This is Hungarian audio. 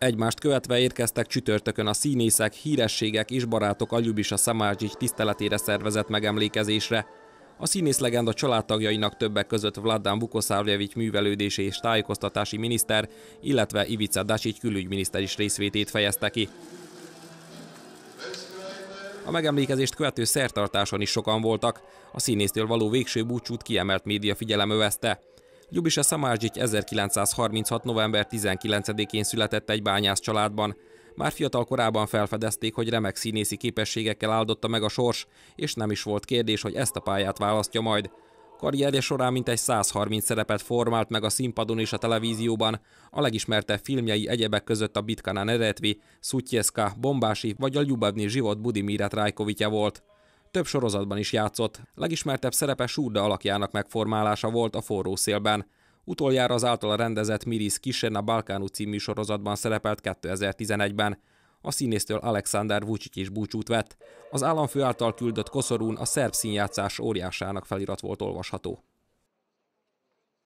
Egymást követve érkeztek csütörtökön a színészek, hírességek és barátok Aljubisa Szamádzsics tiszteletére szervezett megemlékezésre. A színész legenda családtagjainak többek között Vladán Vukoszávjevics művelődési és tájékoztatási miniszter, illetve Ivica Dasic külügyminiszter is részvétét fejezte ki. A megemlékezést követő szertartáson is sokan voltak. A színésztől való végső búcsút kiemelt média figyelem övezte. Gyubisa Szamázsics 1936. november 19-én született egy bányász családban. Már fiatal korában felfedezték, hogy remek színészi képességekkel áldotta meg a sors, és nem is volt kérdés, hogy ezt a pályát választja majd. Karrierje során mintegy 130 szerepet formált meg a színpadon és a televízióban. A legismertebb filmjei egyebek között a Bitkana Neretvi, Szutyeszka, Bombási vagy a Ljubavni Zsivot Budimiret Rájkovitja volt. Több sorozatban is játszott. Legismertebb szerepe Súrda alakjának megformálása volt a Forró szélben. Utoljára az általa rendezett Miris Kiserna Balkánú című sorozatban szerepelt 2011-ben. A színésztől Alexander Vucic is búcsút vett. Az államfő által küldött koszorún a szerb színjátszás óriásának felirat volt olvasható.